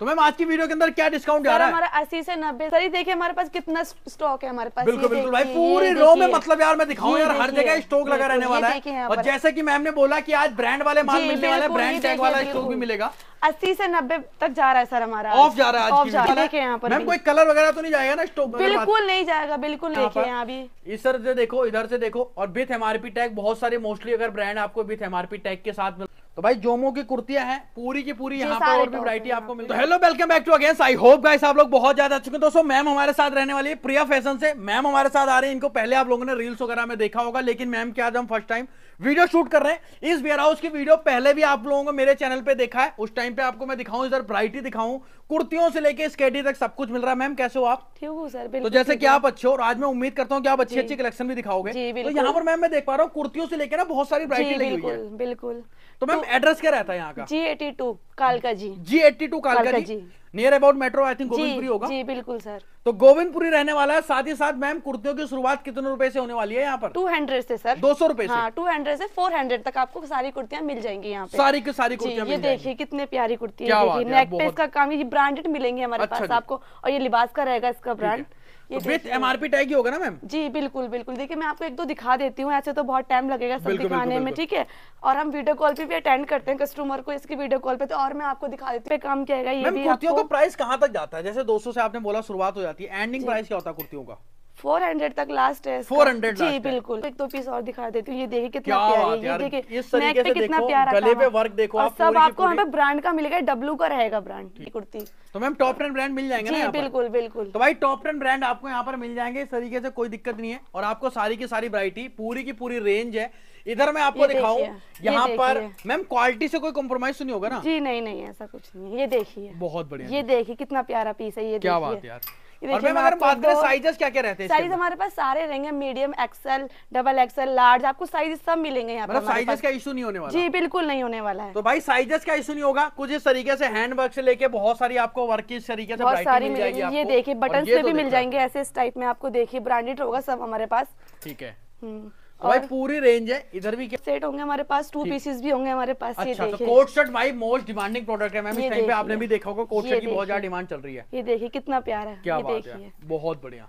तो मैम आज की वीडियो के अंदर क्या डिस्काउंट जा रहा है हमारा अस्सी से नब्बे सर देखिए हमारे पास कितना स्टॉक है हमारे पास बिल्कुल बिल्कुल भाई पूरी रो में मतलब यार मैं दिखाऊं यार हर जगह स्टॉक लगा रहने वाला है और जैसे कि मैम ने बोला कि आज ब्रांड वाले माल मिलने वाले ब्रांड टैग वाला स्टॉक भी मिलेगा अस्सी से नब्बे तक जा रहा है सर हमारा ऑफ जा रहा है आज की वीडियो देखिए यहाँ पर मैम कोई कलर वगैरह तो नहीं जाएगा ना स्टॉक बिल्कुल नहीं जाएगा बिल्कुल देखिए यहाँ भी इस सर से देखो इधर से देखो और विथ एमआरपी टैग बहुत सारे मोस्टली अगर ब्रांड आपको विथ एमआरपी टैग के साथ मिल तो भाई जोमो की कुर्तियां हैं पूरी की पूरी यहाँ पर और भी वैरायटी आपको मिलती है हेलो वेलकम बैक टू अगेंस आई होप गाइस आप लोग बहुत ज्यादा अच्छे दोस्तों मैम हमारे साथ रहने वाली है प्रिया फैशन से मैम हमारे साथ आ रही है इनको पहले आप लोगों ने रील्स वगैरह में देखा होगा लेकिन मैम क्या आज हम फर्स्ट टाइम वीडियो शूट कर रहे हैं इस वेयर हाउस की वीडियो पहले भी आप लोगों को मेरे चैनल पे देखा है उस टाइम पे आपको मैं दिखाऊं इधर वराइटी दिखाऊं कुर्तियों से लेके स्केटी तक सब कुछ मिल रहा है मैम कैसे हो आप ठीक हूँ सर तो जैसे कि आप अच्छे और आज मैं उम्मीद करता हूँ कि आप अच्छी अच्छी कलेक्शन भी दिखाओगे तो यहाँ पर मैम मैं देख पा रहा हूँ कुर्तियों से लेकर ना बहुत सारी वराइटी लगी हुई है बिल्कुल तो मैम एड्रेस तो क्या रहता है यहाँ का जी एटी टू कालका जी जी एटी टू Kalkaji near about metro I think Govindpuri होगा जी बिल्कुल सर तो गोविंदपुरी रहने वाला है साथ ही साथ मैम कुर्तियों की शुरुआत कितने रुपए से होने वाली है यहाँ पर टू हंड्रेड से सर दो सौ रुपए हाँ, टू हंड्रेड से फोर हंड्रेड तक आपको सारी कुर्तियाँ मिल जाएंगी यहाँ पे सारी की सारी कुर्तियाँ ये देखिए कितने प्यारी कुर्ती है नेक पे इसका काम ये ब्रांडेड मिलेंगे हमारे अच्छा पास आपको और ये लिबास का रहेगा इसका ब्रांड विथ एमआरपी टैग ही होगा ना मैम जी बिल्कुल बिल्कुल देखिए मैं आपको एक दो दिखा देती हूँ ऐसे तो बहुत टाइम लगेगा सब दिखाने में ठीक है और हम वीडियो कॉल पे भी अटेंड करते हैं कस्टमर को इसकी वीडियो कॉल पे तो और मैं आपको दिखा देती हूँ काम क्या है ये कुर्तियों का प्राइस कहाँ तक जाता है जैसे दोस्तों से आपने बोला शुरुआत हो जाती है एंडिंग प्राइस क्या होता है कुर्तियों का फोर हंड्रेड तक लास्ट है फोर हंड्रेड जी बिल्कुल एक दो पीस और दिखा देती हूँ ये देखिए कितना प्यारी है ये देखिए नेक पे कितना प्यारा गले पे वर्क देखो आप सब आपको हमें ब्रांड का मिलेगा डब्लू का रहेगा ब्रांड की कुर्ती तो मैम टॉप टेन ब्रांड मिल जाएंगे ना बिल्कुल बिल्कुल तो भाई टॉप टेन ब्रांड आपको यहाँ पर मिल जाएंगे इस तरीके से कोई दिक्कत नहीं है और आपको सारी की सारी वरायटी पूरी की पूरी रेंज है इधर मैं आपको दिखाऊं यहाँ पर मैम क्वालिटी से कोई कॉम्प्रोमाइज तो नहीं होगा ना जी नहीं नहीं ऐसा कुछ नहीं ये देखिए बहुत बढ़िया ये देखिए कितना प्यारा पीस है ये क्या बात यार क्या रहते हैं साइज हमारे पास सारे रहेंगे medium XL double XL large आपको साइज सब मिलेंगे यहाँ पर मतलब साइजेस का इशू नहीं होने वाला जी बिल्कुल नहीं होने वाला है तो भाई साइजेस का इशू नहीं होगा कुछ इस तरीके से हैंड वर्क से लेके बहुत सारी आपको वर्क इस तरीके से बहुत सारी मिलेगी ये देखिए बटन से तो भी मिल जाएंगे ऐसे इस टाइप में आपको देखिए ब्रांडेड होगा सब हमारे पास ठीक है हम्म। भाई पूरी रेंज है इधर भी क्या सेट होंगे हमारे पास टू पीसेस भी होंगे हमारे पास अच्छा, तो ये तो कोट शर्ट भाई मोस्ट डिमांडिंग प्रोडक्ट है मैम इस टाइम पे आपने भी देखा होगा कोट शर्ट की बहुत ज्यादा डिमांड चल रही है ये देखिए कितना प्यारा है क्या बात है बहुत बढ़िया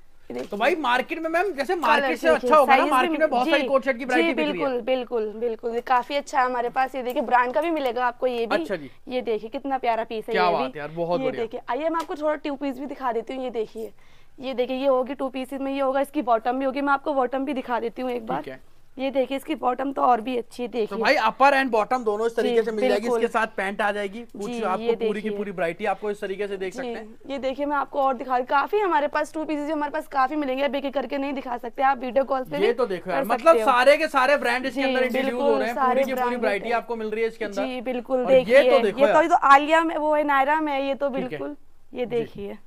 तो भाई मार्केट में मैम जैसे मार्केट से अच्छा होगा ना मार्केट में बहुत सारी कोट शर्ट की वैरायटी बिल्कुल बिल्कुल बिल्कुल काफी अच्छा है हमारे पास ये देखिए ब्रांड का भी मिलेगा आपको ये भी अच्छा जी ये देखिए कितना प्यारा पीस है क्या बात है यार बहुत ये देखिए आइए मैं आपको थोड़ा ट्यू पीस भी दिखा देती हूँ ये देखिए ये देखिए ये होगी टू पीसेस में ये होगा इसकी बॉटम भी होगी मैं आपको बॉटम भी दिखा देती हूँ एक बार ये देखिए इसकी बॉटम तो और भी अच्छी है देखिए तो भाई अपर एंड बॉटम दोनों इस तरीके से मिल जाएगी इसके साथ पैंट आ जाएगी आपको पूरी की पूरी ब्राइटी आपको इस तरीके से देख सकते हैं ये देखिए मैं आपको और दिखा रही काफी हमारे पास टू पीसेज हमारे पास काफी मिलेंगे अब एक करके नहीं दिखा सकते आप वीडियो कॉल पे ये तो देखो यार मतलब सारे के सारे ब्रांड इसके अंदर इंट्रोड्यूस हो रहे हैं पूरी की पूरी ब्राइटी आपको मिल रही है इसके अंदर जी बिल्कुल तो देखिए तो ये तो आलिया में वो है नायरा में ये तो बिल्कुल ये देखिए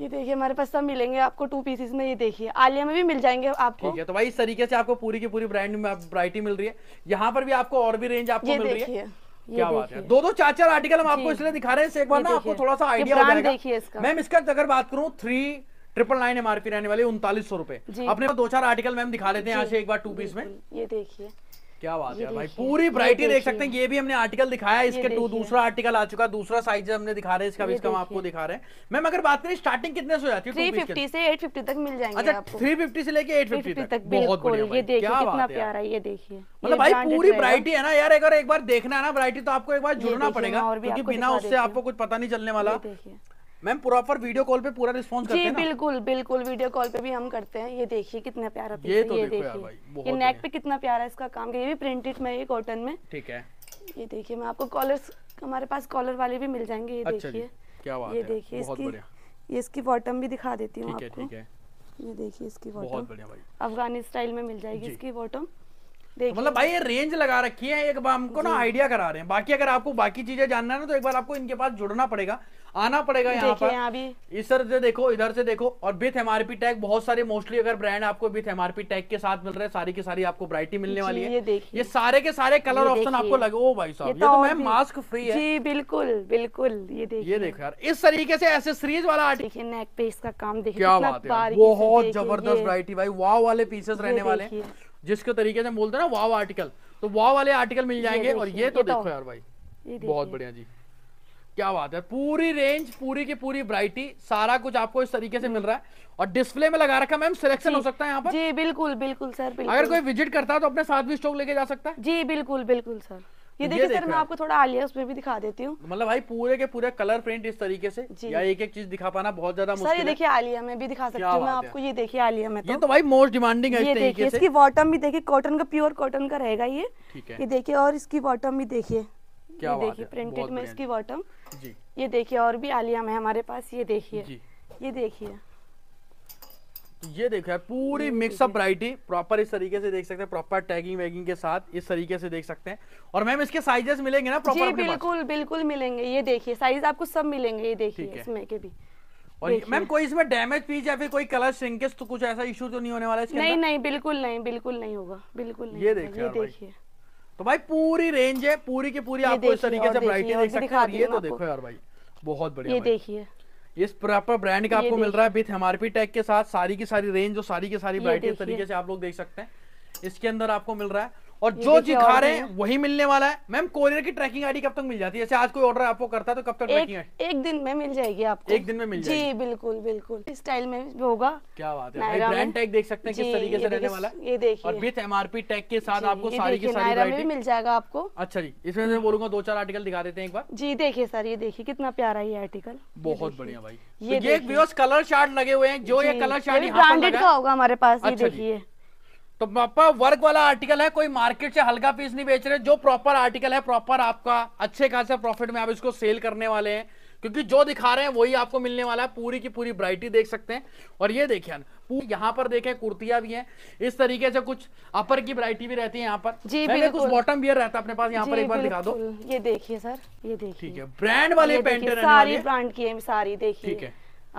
ये देखिए हमारे पास सब मिलेंगे आपको टू पीसेस में ये देखिए आलिया में भी मिल जाएंगे आपको ठीक है तो भाई इस तरीके से आपको पूरी की पूरी ब्रांड में वरायटी मिल रही है यहाँ पर भी आपको और भी रेंज आपको मिल रही है क्या बात है दो दो चार चार आर्टिकल हम आपको इसलिए दिखा रहे हैं एक बार ना आपको थोड़ा सा आइडिया हो इसका मैम इसका अगर बात करूँ थ्री ट्रिपल नाइन एमआरपी रहने वाले उनतालीस सौ रूपए अपने दो चार आर्टिकल मैम दिखा लेते हैं यहाँ से एक बार टू पीस में ये देखिए क्या बात है भाई पूरी वरायटी देख सकते हैं ये भी हमने आर्टिकल दिखाया इसके टू दूसरा आर्टिकल आ चुका दूसरा साइज हमने दिखा रहे हैं इसका भी इसका हम आपको दिखा रहे हैं मैम अगर बात करें स्टार्टिंग कितने से हो जाती है 350 से 850 तक मिल जाएंगे अच्छा फिफ्टी से लेके 850 तक बहुत ये देखिए कितना प्यारा ये देखिए मतलब भाई पूरी वरायटी है ना यार अगर एक बार देखना है ना वरायटी तो आपको एक बार जुड़ना पड़ेगा क्योंकि बिना उससे आपको कुछ पता नहीं चलने वाला मैम प्रॉपर वीडियो कॉल पे पूरा रिस्पॉन्स करते हैं जी बिल्कुल बिल्कुल वीडियो कॉल पे भी हम करते हैं ये देखिए कितना प्यारा ये, तो ये देखिए नेक पे कितना प्यारा है इसका काम ये भी प्रिंटेड में कॉटन में ठीक है ये देखिए मैं आपको कॉलर हमारे पास कॉलर वाले भी मिल जाएंगे ये अच्छा देखिए क्या ये देखिए इसकी ये इसकी बॉटम भी दिखा देती हूँ आपको ये देखिए इसकी बॉटम अफगानी स्टाइल में मिल जाएगी इसकी बॉटम तो मतलब भाई ये रेंज लगा रखी है एक बार हमको ना आइडिया करा रहे हैं बाकी अगर आपको बाकी चीजें जानना है ना तो एक बार आपको इनके पास जुड़ना पड़ेगा आना पड़ेगा यहाँ पर इस तरह से देखो इधर से देखो और विथ एमआरपी टैग बहुत सारे मोस्टली अगर ब्रांड आपको विथ एमआरपी टैग के साथ मिल रहे हैं सारी की सारी आपको ब्राइटी मिलने वाली है ये, ये सारे के सारे कलर ऑप्शन आपको लगे ओ भाई साहब ये, तो मैम मास्क फ्री है जी बिल्कुल बिल्कुल ये देखिए ये देखो यार इस तरीके से एसेसरीज वाला आर्टिकल नेक पे इसका काम देखिए क्या बात है बहुत जबरदस्त वरायटी भाई वाव वाले पीसेस रहने वाले जिसके तरीके से बोलते हैं ना वाव आर्टिकल तो वाव वाले आर्टिकल मिल जाएंगे और तो ये तो देखो यार भाई बहुत बढ़िया जी क्या बात है पूरी रेंज पूरी की पूरी ब्राइटी सारा कुछ आपको इस तरीके से मिल रहा है और डिस्प्ले में लगा रखा मैम सिलेक्शन हो सकता है यहाँ पर जी बिल्कुल बिल्कुल सर बिल्कुल अगर कोई विजिट करता है तो अपने साथ भी स्टॉक लेके जा सकता है जी बिल्कुल बिल्कुल सर ये तो देखिए सर मैं आपको थोड़ा आलिया उसमें भी दिखा देती हूँ मतलब भाई पूरे के पूरे कलर प्रिंट इस तरीके से या एक एक चीज दिखा पाना बहुत ज्यादा सर ये देखिए आलिया में भी दिखा सकती हूँ मैं आपको ये देखिए आलिया में तो। ये तो, तो भाई मोस्ट डिमांडिंग है ये देखिए इसकी बॉटम भी देखिए कॉटन का प्योर कॉटन का रहेगा ये ये देखिए और इसकी बॉटम भी देखिए क्या ये देखिए प्रिंटेड में इसकी बॉटम जी ये देखिए और भी आलिया में हमारे पास ये देखिए ये देखिए तो ये देखो है पूरी मिक्सअप वराइटी प्रॉपर इस तरीके से देख सकते हैं प्रॉपर टैगिंग वैगिंग के साथ इस तरीके से देख सकते हैं और मैम इसके साइजेस मिलेंगे ना प्रॉपर बिल्कुल बिल्कुल मिलेंगे ये देखिए साइज आपको सब मिलेंगे ये देखिए इसमें के भी और मैम कोई इसमें डैमेज पीस या फिर कोई कलर श्रिंकेज तो कुछ ऐसा इशू तो नहीं होने वाला इसके नहीं नहीं बिल्कुल नहीं बिल्कुल नहीं होगा बिल्कुल नहीं ये देखिए तो भाई पूरी रेंज है पूरी की पूरी आपको इस तरीके से वरायटी देख सकते हैं ये तो देखो यार भाई बहुत बढ़िया ये देखिए इस प्रॉपर ब्रांड का आपको मिल रहा है विथ एमआरपी टैग के साथ सारी की सारी रेंज और सारी की सारी वरायटी इस तरीके से आप लोग देख सकते हैं इसके अंदर आपको मिल रहा है और जो चीज खा रहे हैं वही मिलने वाला है मैम कोरियर की ट्रैकिंग आईडी कब तक मिल जाती है जैसे आज कोई ऑर्डर आपको करता है तो कब तक ट्रैकिंग आईडी एक दिन में मिल जाएगी आपको एक दिन में मिल जाएगी जी बिल्कुल बिल्कुल इस स्टाइल में होगा क्या बात है ब्रांड टैग देख सकते हैं किस तरीके से रहने वाला है ये देखिए और विथ एमआरपी टैग के साथ आपको सारी की सारी में मिल जाएगा आपको अच्छा जी इसमें मैं बोलूंगा दो चार आर्टिकल दिखा देते हैं एक बार जी देखिए सर ये देखिए कितना प्यारा ये आर्टिकल बहुत बढ़िया भाई ये कलर तो चार्ट लगे हुए हैं जो ये कलर चार्ट ब्रांडेड का होगा हमारे पास ये अच्छा देखिए तो प्रॉपर वर्क वाला आर्टिकल है कोई मार्केट से हल्का पीस नहीं बेच रहे जो प्रॉपर आर्टिकल है प्रॉपर आपका अच्छे खास प्रॉफिट में आप इसको सेल करने वाले हैं क्योंकि जो दिखा रहे हैं वही आपको मिलने वाला है पूरी की पूरी ब्राइटी देख सकते हैं और ये देखिए यहाँ पर देखें कुर्तियां भी हैं इस तरीके से कुछ अपर की ब्राइटी भी रहती है यहाँ पर जी मैंने कुछ बॉटम बियर रहता है अपने पास यहाँ पर एक बार दिखा दो ये देखिए सर ये देखिए ठीक है ब्रांड वाले पेंटर सारी ब्रांड की सारी देखिए ठीक है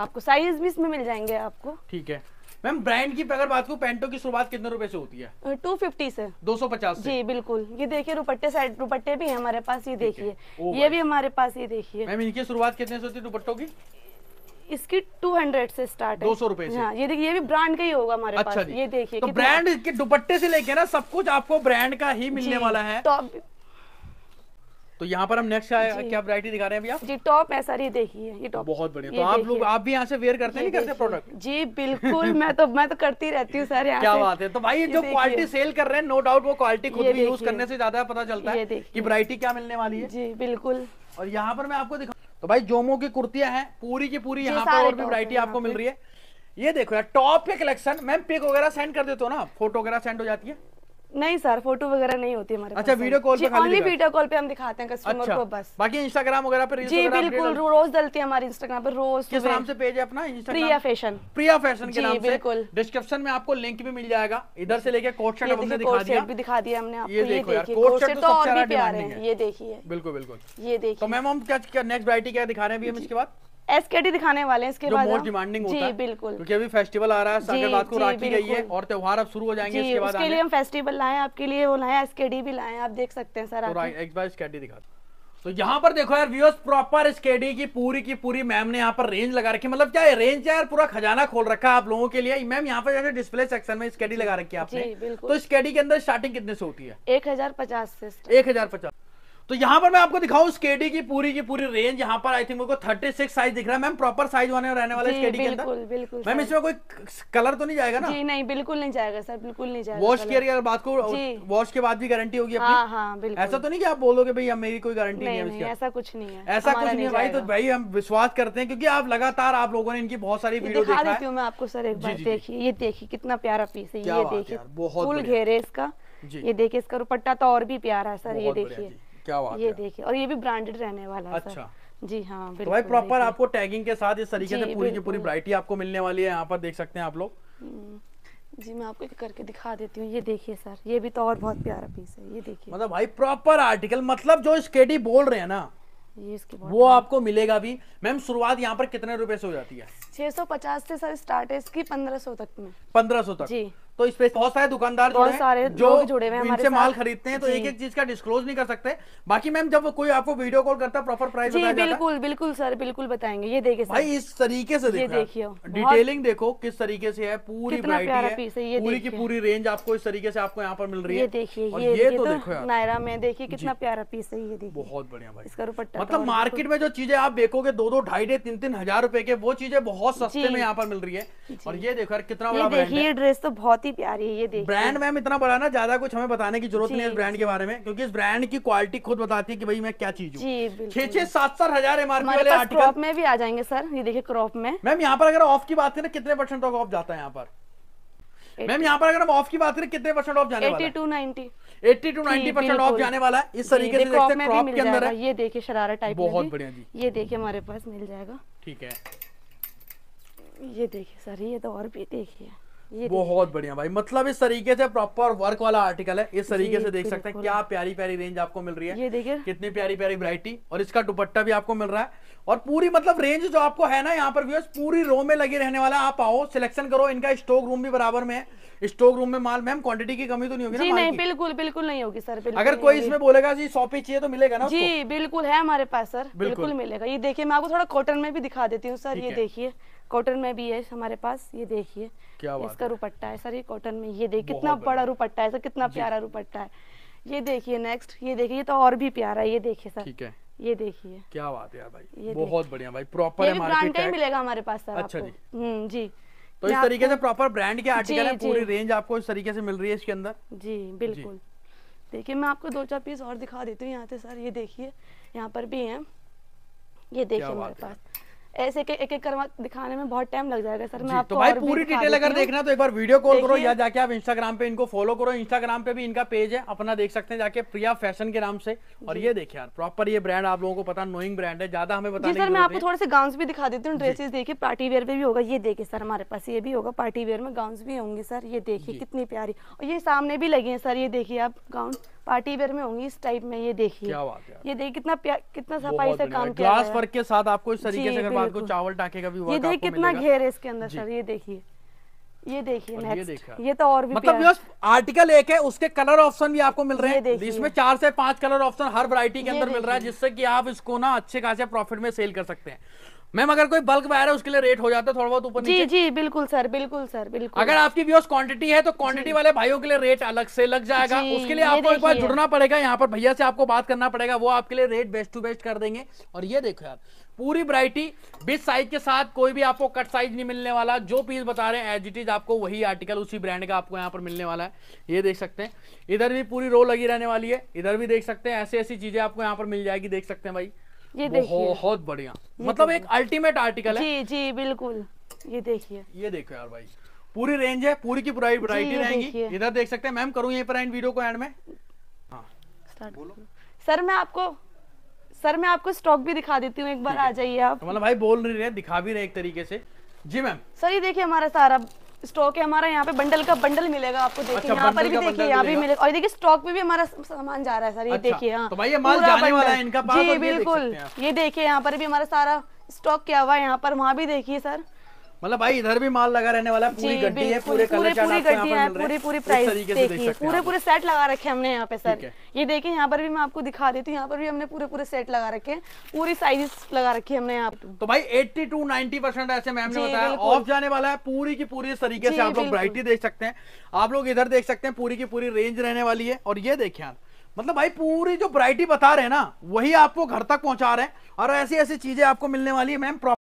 आपको साइज भी इसमें मिल जाएंगे आपको ठीक है मैम ब्रांड की अगर बात को पेंटो की शुरुआत कितने रुपए से होती है टू फिफ्टी से दो सौ पचास जी बिल्कुल ये देखिए रुपट्टे साइड रुपट्टे भी है हमारे पास ये देखिए ये भी हमारे पास ये देखिए मैम इनकी शुरुआत कितने से होती है दुपट्टो की इसकी 200 से स्टार्ट दो सौ रूपए हाँ, ये देखिए ये भी ब्रांड का ही होगा हमारे अच्छा पास ये देखिए तो ब्रांड के दुपट्टे से लेके ना सब कुछ आपको ब्रांड का ही मिलने वाला है तो तो यहाँ पर हम नेक्स्ट क्या वरायटी दिखा रहे हैं भैया जी टॉप ऐसा सर ये देखिए ये टॉप बहुत बढ़िया तो आप लोग आप भी यहाँ से वेयर करते नहीं करते प्रोडक्ट जी बिल्कुल मैं तो मैं तो करती रहती हूँ सर यहाँ क्या बात है तो भाई जो क्वालिटी सेल कर रहे हैं नो डाउट वो क्वालिटी खुद भी यूज करने से ज्यादा पता चलता है की वरायटी क्या मिलने वाली है जी बिल्कुल और यहाँ पर मैं आपको दिखा तो भाई जोमो की कुर्तियां हैं पूरी की पूरी यहाँ पर और भी वरायटी आपको मिल रही है ये देखो यार टॉप के कलेक्शन मैम पिक वगैरह सेंड कर देते हो ना फोटो वगैरह सेंड हो जाती है नहीं सर फोटो वगैरह नहीं होती हमारे अच्छा वीडियो कॉल पे ओनली वीडियो कॉल पे हम दिखाते हैं कस्टमर अच्छा, को बस बाकी इंस्टाग्राम वगैरह पे जी बिल्कुल रोज डलती है हमारे इंस्टाग्राम पे रोज किस नाम से पेज है अपना प्रिया फैशन प्रिया फैशन के नाम से बिल्कुल डिस्क्रिप्शन में आपको लिंक भी मिल जाएगा इधर से लेके कोट शर्ट हमने दिखा दिया भी दिखा दिया हमने आपको ये यार कोट शर्ट तो, तो और भी प्यारे हैं ये देखिए बिल्कुल बिल्कुल ये देखिए तो मैम हम क्या नेक्स्ट वैरायटी क्या दिखा रहे हैं अभी हम इसके बाद एसकेटी दिखाने वाले हैं इसके बाद मोस्ट डिमांडिंग होता है बिल्कुल क्योंकि अभी फेस्टिवल आ रहा है बात को राखी गई है और त्यौहार अब शुरू हो जाएंगे इसके बाद उसके लिए हम फेस्टिवल लाए आपके लिए वो लाए एसकेडी भी लाए आप देख सकते हैं सर तो एक बार एसकेडी दिखा तो यहाँ पर देखो यार व्यूअर्स प्रॉपर स्केडी की पूरी की पूरी मैम ने यहाँ पर रेंज लगा रखी मतलब क्या है रेंज यार पूरा खजाना खोल रखा है आप लोगों के लिए मैम यहाँ पर जैसे डिस्प्ले सेक्शन में स्केडी लगा रखी है आपने तो स्केडी के अंदर स्टार्टिंग कितने से होती है एक हजार पचास से एक हजार पचास तो यहां पर मैं आपको दिखाऊं स्केडी की पूरी की पूरी रेंज यहां पर आई थिंक मेरे को 36 साइज दिख रहा है मैम प्रॉपर साइज वाले रहने वाले स्केडी के अंदर बिल्कुल मैम इसमें कोई कलर तो नहीं जाएगा ना जी नहीं बिल्कुल नहीं जाएगा सर बिल्कुल नहीं जाएगा वॉश केयर की अगर बात को वॉश के बाद भी गारंटी होगी अपनी हाँ, हाँ, ऐसा तो नहीं की आप बोलोगे भाई मेरी कोई गारंटी नहीं है ऐसा कुछ नहीं है ऐसा कुछ नहीं है भाई तो भाई हम विश्वास करते हैं क्योंकि आप लगातार आप लोगों ने इनकी बहुत सारी वीडियो देखा है मैं आपको सर एक बार देखिए ये देखिए कितना प्यारा पीस है ये देखिए फुल घेरे इसका ये देखिए इसका दुपट्टा तो और भी प्यारा है सर ये देखिए क्या बात ये देखिए और ये भी ब्रांडेड रहने वाला है अच्छा जी हाँ तो बिल्कुल, तो भाई प्रॉपर आपको टैगिंग के साथ इस तरीके से पूरी की पूरी वरायटी आपको मिलने वाली है यहाँ पर देख सकते हैं आप लोग हम्म, जी मैं आपको एक करके दिखा देती हूँ ये देखिए सर ये भी तो और बहुत प्यारा पीस है ये देखिए मतलब भाई प्रॉपर आर्टिकल मतलब जो स्केटी बोल रहे हैं ना ये इसकी वो आपको मिलेगा भी मैम शुरुआत यहाँ पर कितने रुपए से हो जाती है छह सौ पचास से सर स्टार्ट है इसकी पंद्रह सौ तक में पंद्रह सौ तक जी तो इस पे बहुत सारे दुकानदार जो सारे जो जुड़े हुए हैं माल खरीदते हैं तो एक एक चीज का डिस्क्लोज नहीं कर सकते बाकी मैम जब कोई आपको वीडियो कॉल करता प्रॉपर प्राइस जी बिल्कुल बिल्कुल सर बिल्कुल बताएंगे ये देखिए भाई इस तरीके से देखिए डिटेलिंग देखो किस तरीके से है पूरी है पूरी की पूरी रेंज आपको इस तरीके से आपको यहाँ पर मिल रही है देखिए ये तो, तो देखो नायरा में देखिए कितना प्यारा पीस है ये देखिए बहुत बढ़िया भाई इसका दुपट्टा तो मतलब मार्केट में जो चीजें आप देखोगे दो दो ढाई तीन तीन हजार रूपए के वो चीजें बहुत सस्ते में यहाँ पर मिल रही है और ये देखो कितना बड़ा ये ड्रेस तो बहुत ही ही प्यारी है ये देखिए ब्रांड मैम इतना बड़ा ना ज्यादा कुछ हमें बताने की जरूरत नहीं है ब्रांड के बारे में क्योंकि इस ब्रांड की क्वालिटी खुद बताती है कि भाई मैं क्या चीज छह छह सात सात हजार एमआरपी वाले क्रॉप में भी आ जाएंगे सर ये देखिए क्रॉप में मैम यहाँ पर अगर ऑफ की बात करें कितने परसेंट तक ऑफ जाता है यहाँ पर मैम यहाँ पर अगर हम ऑफ की बात करें कितने परसेंट ऑफ जाने eighty to ninety eighty to ninety percent off जाने वाला है इस तरीके से देखते हैं क्रॉप के अंदर है ये देखिए शरारा टाइप बहुत बढ़िया जी ये देखिए हमारे पास मिल जाएगा ठीक है ये देखिए सर ये तो और भी देखिए बहुत बढ़िया भाई मतलब इस तरीके से प्रॉपर वर्क वाला आर्टिकल है इस तरीके से देख सकते हैं क्या प्यारी प्यारी रेंज आपको मिल रही है ये देखिए कितनी प्यारी प्यारी वरायटी और इसका दुपट्टा भी आपको मिल रहा है और पूरी मतलब रेंज जो आपको है ना यहाँ पर व्यूअर्स पूरी रो में लगी रहने वाला आप आओ सिलेक्शन करो इनका स्टॉक रूम भी बराबर में है स्टॉक रूम में माल मैम क्वांटिटी की कमी तो नहीं होगी नहीं बिल्कुल बिल्कुल नहीं होगी सर बिल्कुल अगर कोई इसमें बोलेगा जी सौपी चाहिए तो मिलेगा ना जी बिल्कुल है हमारे पास सर बिल्कुल मिलेगा ये देखिए मैं आपको थोड़ा कॉटन में भी दिखा देती हूँ सर ये देखिए कॉटन में भी है हमारे पास ये देखिए क्या इसका रुपट्टा है सर ये कॉटन में ये देखिए कितना बड़ा रुपट्टा है सर कितना प्यारा रुपट्टा है ये देखिए नेक्स्ट ये देखिए तो और भी प्यारा है ये देखिए सर ठीक है ये देखिए क्या बात है यार भाई ये बहुत बढ़िया भाई प्रॉपर है ब्रांड का ही मिलेगा हमारे पास सर अच्छा जी हम्म जी तो इस तरीके से प्रॉपर ब्रांड के आर्टिकल है पूरी रेंज आपको इस तरीके से मिल रही है इसके अंदर जी बिल्कुल देखिए मैं आपको दो चार पीस और दिखा देती हूँ यहाँ से सर ये देखिए यहाँ पर भी है ये देखिए हमारे पास ऐसे के एक, एक करवा दिखाने में बहुत टाइम लग जाएगा सर मैं आपको तो भाई पूरी डिटेल अगर देखना तो एक बार वीडियो कॉल करो या जाके आप इंस्टाग्राम पे इनको फॉलो करो इंस्टाग्राम पे भी इनका पेज है अपना देख सकते हैं जाके प्रिया फैशन के नाम से और ये देखिए यार प्रॉपर ये ब्रांड आप लोगों को पता नोइंग ब्रांड है ज्यादा हमें बता सर मैं आपको थोड़े से गाउन भी दिखा देती हूँ ड्रेसेस देखिए पार्टी वेयर में भी होगा ये देखिए सर हमारे पास ये भी होगा पार्टी वेयर में गाउन भी होंगे सर ये देखिए कितनी प्यारी और ये सामने भी लगी है सर ये देखिए आप गाउन पार्टी वेयर में होंगी इस टाइप में ये देखिए क्या बात है ये देखिए कितना कितना सफाई से काम किया है के साथ आपको इस तरीके से अगर को चावल टाके का भी ये देखिए कितना घेर है इसके अंदर सर ये देखिए ये देखिए नेक्स्ट ये, ये तो और भी मतलब आर्टिकल एक है उसके कलर ऑप्शन भी आपको मिल रहे हैं इसमें चार से पांच कलर ऑप्शन हर वैरायटी के अंदर मिल रहा है जिससे कि आप इसको ना अच्छे खासे प्रॉफिट में सेल कर सकते हैं मैम अगर कोई बल्क में आ रहा है उसके लिए रेट हो जाता है थोड़ा बहुत ऊपर जी जी बिल्कुल सर बिल्कुल सर बिल्कुल अगर आपकी व्यूअर्स क्वांटिटी है तो क्वांटिटी वाले भाइयों के लिए रेट अलग से लग जाएगा उसके लिए आपको एक बार जुड़ना पड़ेगा यहाँ पर भैया से आपको बात करना पड़ेगा वो आपके लिए रेट बेस्ट टू बेस्ट कर देंगे और ये देखो यार पूरी वरायटी बिच साइज के साथ कोई भी आपको कट साइज नहीं मिलने वाला जो पीस बता रहे हैं एज इट इज आपको वही आर्टिकल उसी ब्रांड का आपको यहाँ पर मिलने वाला है ये देख सकते हैं इधर भी पूरी रो लगी रहने वाली है इधर भी देख सकते हैं ऐसी ऐसी चीजें आपको यहाँ पर मिल जाएगी देख सकते हैं भाई ये देखिए बहुत बढ़िया मतलब एक अल्टीमेट आर्टिकल है जी जी बिल्कुल ये देखिए ये देखो यार भाई पूरी रेंज है पूरी की पूरी वरायटी रहेगी इधर देख सकते हैं मैम करूँ यहीं पर एंड वीडियो को एंड में हाँ। सर मैं आपको सर मैं आपको स्टॉक भी दिखा देती हूँ एक बार आ जाइए आप मतलब भाई बोल नहीं रहे दिखा भी रहे एक तरीके से जी मैम सर ये देखिए हमारा सारा स्टॉक है हमारा यहाँ पे बंडल का बंडल मिलेगा आपको देखिए अच्छा, यहाँ पर भी देखिए यहाँ भी मिलेगा और देखिए स्टॉक में भी हमारा सामान जा रहा है सर ये अच्छा, देखिए यहाँ तो भाई ये माल जाने वाला है इनका जी बिल्कुल ये देखिए यहाँ पर भी हमारा सारा स्टॉक क्या हुआ है यहाँ पर वहाँ भी देखिए सर मतलब भाई इधर भी माल लगा रहने वाला है पूरी गड्डी है पूरे पूरे पूरी पूरी प्राइस देखिए पूरे पूरे सेट लगा रखे हमने यहाँ पे सर ये देखिए यहाँ पर भी मैं आपको दिखा देती हूँ यहाँ पर भी हमने पूरे पूरे सेट लगा रखे हैं पूरी साइजेस लगा रखी है हमने यहाँ तो भाई एट्टी टू नाइनटी परसेंट ऐसे मैम ने बताया ऑफ जाने वाला है पूरी की पूरी तरीके से आप लोग वरायटी देख सकते हैं आप लोग इधर देख सकते हैं पूरी की पूरी रेंज रहने वाली है और ये देखिए आप मतलब भाई पूरी जो वरायटी बता रहे हैं ना वही आपको घर तक पहुंचा रहे हैं और ऐसी ऐसी चीजें आपको मिलने वाली है मैम